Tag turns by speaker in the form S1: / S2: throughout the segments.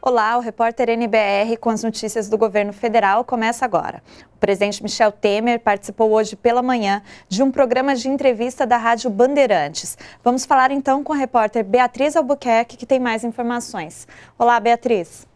S1: Olá, o repórter NBR com as notícias do governo federal começa agora. O presidente Michel Temer participou hoje pela manhã de um programa de entrevista da Rádio Bandeirantes. Vamos falar então com a repórter Beatriz Albuquerque, que tem mais informações. Olá, Beatriz.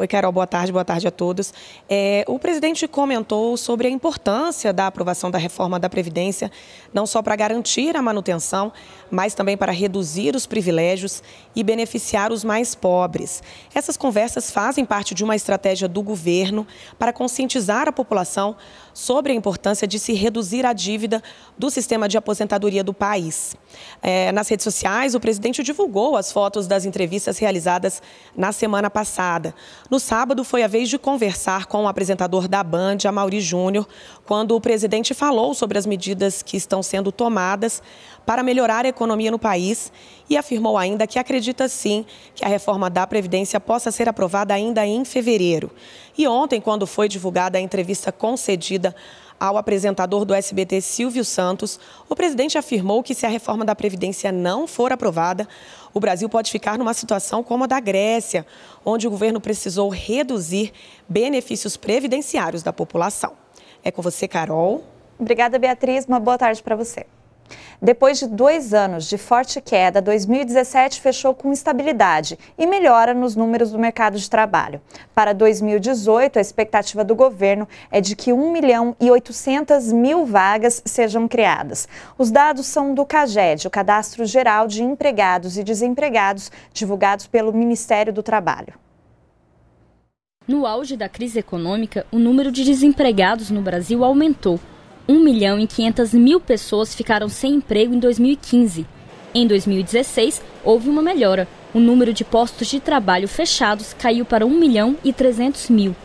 S2: Oi, Carol, boa tarde, boa tarde a todos. É, o presidente comentou sobre a importância da aprovação da reforma da Previdência, não só para garantir a manutenção, mas também para reduzir os privilégios e beneficiar os mais pobres. Essas conversas fazem parte de uma estratégia do governo para conscientizar a população sobre a importância de se reduzir a dívida do sistema de aposentadoria do país. É, nas redes sociais, o presidente divulgou as fotos das entrevistas realizadas na semana passada. No sábado foi a vez de conversar com o apresentador da Band, Amaury Júnior, quando o presidente falou sobre as medidas que estão sendo tomadas para melhorar a economia no país e afirmou ainda que acredita sim que a reforma da Previdência possa ser aprovada ainda em fevereiro. E ontem, quando foi divulgada a entrevista concedida ao apresentador do SBT Silvio Santos, o presidente afirmou que se a reforma da Previdência não for aprovada, o Brasil pode ficar numa situação como a da Grécia, onde o governo precisou reduzir benefícios previdenciários da população. É com você, Carol. Obrigada, Beatriz.
S1: Uma boa tarde para você. Depois de dois anos de forte queda, 2017 fechou com estabilidade e melhora nos números do mercado de trabalho. Para 2018, a expectativa do governo é de que 1 milhão e 800 mil vagas sejam criadas. Os dados são do CAGED, o Cadastro Geral de Empregados e Desempregados, divulgados pelo Ministério do Trabalho.
S3: No auge da crise econômica, o número de desempregados no Brasil aumentou 1 milhão e 500 mil pessoas ficaram sem emprego em 2015. Em 2016, houve uma melhora. O número de postos de trabalho fechados caiu para 1 milhão e 300 mil.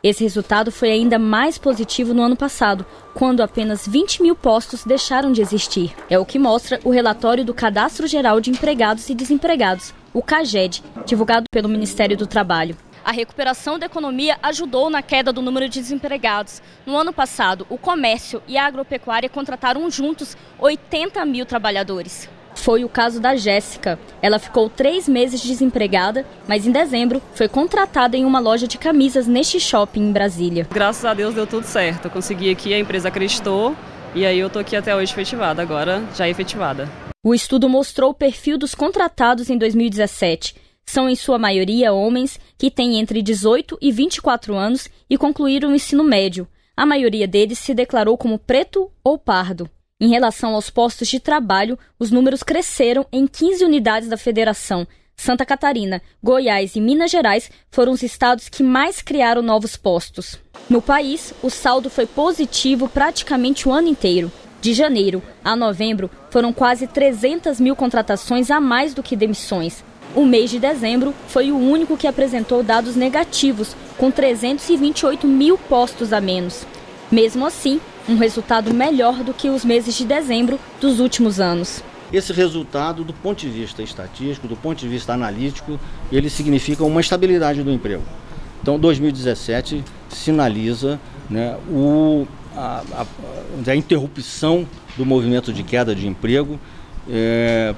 S3: Esse resultado foi ainda mais positivo no ano passado, quando apenas 20 mil postos deixaram de existir. É o que mostra o relatório do Cadastro Geral de Empregados e Desempregados, o CAGED, divulgado pelo Ministério do Trabalho. A recuperação da economia ajudou na queda do número de desempregados. No ano passado, o comércio e a agropecuária contrataram juntos 80 mil trabalhadores. Foi o caso da Jéssica. Ela ficou três meses desempregada, mas em dezembro foi contratada em uma loja de camisas neste shopping em Brasília. Graças a Deus deu tudo certo. consegui aqui, a empresa acreditou e aí eu tô aqui até hoje efetivada, agora já é efetivada. O estudo mostrou o perfil dos contratados em 2017. São em sua maioria homens que têm entre 18 e 24 anos e concluíram o ensino médio. A maioria deles se declarou como preto ou pardo. Em relação aos postos de trabalho, os números cresceram em 15 unidades da federação. Santa Catarina, Goiás e Minas Gerais foram os estados que mais criaram novos postos. No país, o saldo foi positivo praticamente o ano inteiro. De janeiro a novembro, foram quase 300 mil contratações a mais do que demissões. O mês de dezembro foi o único que apresentou dados negativos, com 328 mil postos a menos. Mesmo assim, um resultado melhor do que os meses de dezembro dos últimos anos. Esse resultado, do ponto de vista estatístico, do ponto de vista analítico, ele significa uma estabilidade do emprego. Então, 2017 sinaliza né, o, a, a, a interrupção do movimento de queda de emprego é,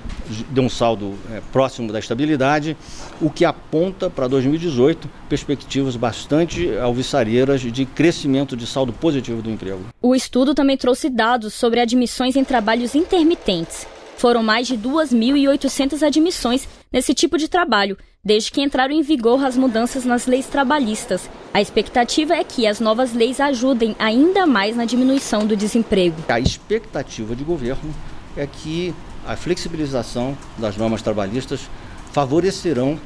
S3: deu um saldo é, próximo da estabilidade, o que aponta para 2018 perspectivas bastante alviçareiras de crescimento de saldo positivo do emprego. O estudo também trouxe dados sobre admissões em trabalhos intermitentes. Foram mais de 2.800 admissões nesse tipo de trabalho, desde que entraram em vigor as mudanças nas leis trabalhistas. A expectativa é que as novas leis ajudem ainda mais na diminuição do desemprego. A expectativa de governo é que a flexibilização das normas trabalhistas favorecerão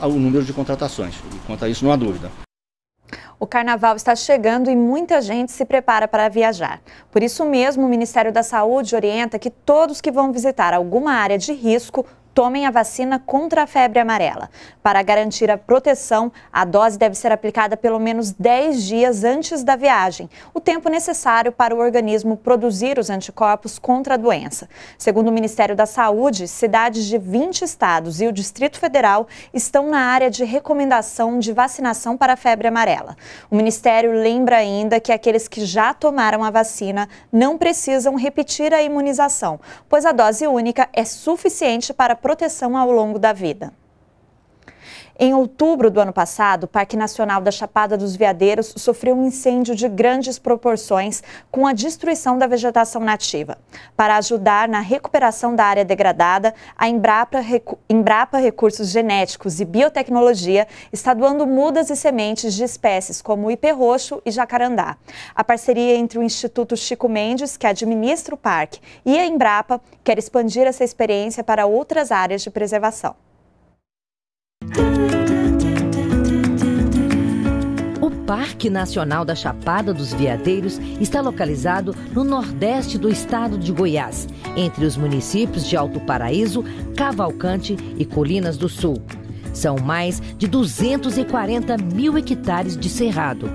S3: o número de contratações. E quanto a isso, não há dúvida.
S1: O carnaval está chegando e muita gente se prepara para viajar. Por isso mesmo, o Ministério da Saúde orienta que todos que vão visitar alguma área de risco tomem a vacina contra a febre amarela. Para garantir a proteção, a dose deve ser aplicada pelo menos 10 dias antes da viagem, o tempo necessário para o organismo produzir os anticorpos contra a doença. Segundo o Ministério da Saúde, cidades de 20 estados e o Distrito Federal estão na área de recomendação de vacinação para a febre amarela. O Ministério lembra ainda que aqueles que já tomaram a vacina não precisam repetir a imunização, pois a dose única é suficiente para proteção ao longo da vida. Em outubro do ano passado, o Parque Nacional da Chapada dos Veadeiros sofreu um incêndio de grandes proporções com a destruição da vegetação nativa. Para ajudar na recuperação da área degradada, a Embrapa, Recu Embrapa Recursos Genéticos e Biotecnologia está doando mudas e sementes de espécies como ipê roxo e jacarandá. A parceria entre o Instituto Chico Mendes, que administra o parque, e a Embrapa quer expandir essa experiência para outras áreas de preservação.
S4: Parque Nacional da Chapada dos Veadeiros está localizado no nordeste do estado de Goiás, entre os municípios de Alto Paraíso, Cavalcante e Colinas do Sul. São mais de 240 mil hectares de cerrado.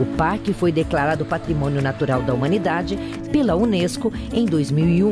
S4: O parque foi declarado Patrimônio Natural da Humanidade pela Unesco em 2001.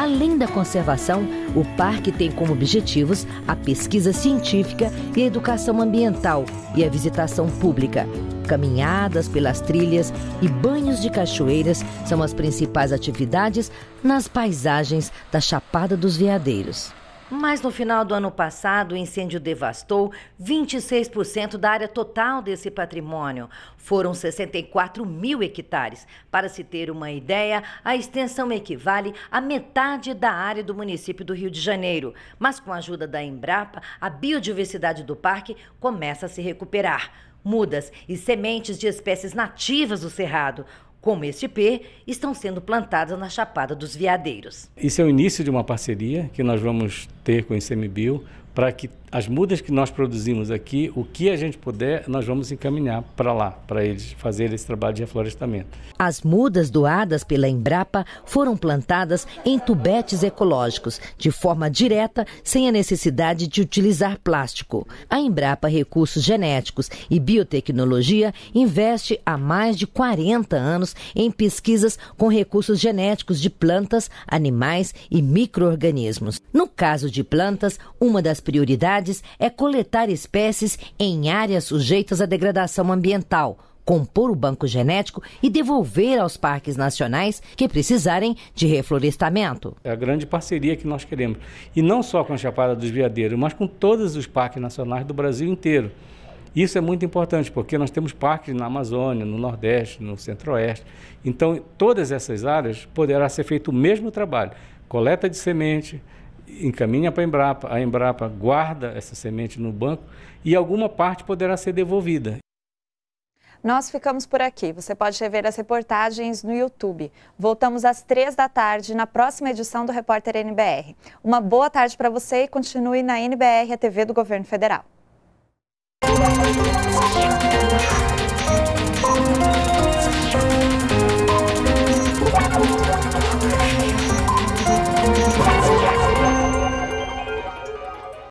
S4: Além da conservação, o parque tem como objetivos a pesquisa científica e a educação ambiental e a visitação pública. Caminhadas pelas trilhas e banhos de cachoeiras são as principais atividades nas paisagens da Chapada dos Veadeiros. Mas no final do ano passado, o incêndio devastou 26% da área total desse patrimônio. Foram 64 mil hectares. Para se ter uma ideia, a extensão equivale à metade da área do município do Rio de Janeiro. Mas com a ajuda da Embrapa, a biodiversidade do parque começa a se recuperar. Mudas e sementes de espécies nativas do Cerrado como este IP, estão sendo plantadas na Chapada dos Veadeiros. Esse é o início de uma parceria que nós vamos ter com o ICMBio para que as mudas que nós produzimos aqui, o que a gente puder, nós vamos encaminhar para lá, para eles fazerem esse trabalho de reflorestamento. As mudas doadas pela Embrapa foram plantadas em tubetes ecológicos, de forma direta, sem a necessidade de utilizar plástico. A Embrapa Recursos Genéticos e Biotecnologia investe há mais de 40 anos em pesquisas com recursos genéticos de plantas, animais e micro-organismos. No caso de plantas, uma das das prioridades é coletar espécies em áreas sujeitas à degradação ambiental, compor o banco genético e devolver aos parques nacionais que precisarem de reflorestamento. É a grande parceria que nós queremos. E não só com a Chapada dos Veadeiros, mas com todos os parques nacionais do Brasil inteiro. Isso é muito importante, porque nós temos parques na Amazônia, no Nordeste, no Centro-Oeste. Então, em todas essas áreas poderá ser feito o mesmo trabalho: coleta de semente, encaminha para a Embrapa, a Embrapa guarda essa semente no banco e alguma parte poderá ser devolvida.
S1: Nós ficamos por aqui. Você pode rever as reportagens no YouTube. Voltamos às três da tarde na próxima edição do Repórter NBR. Uma boa tarde para você e continue na NBR, a TV do Governo Federal.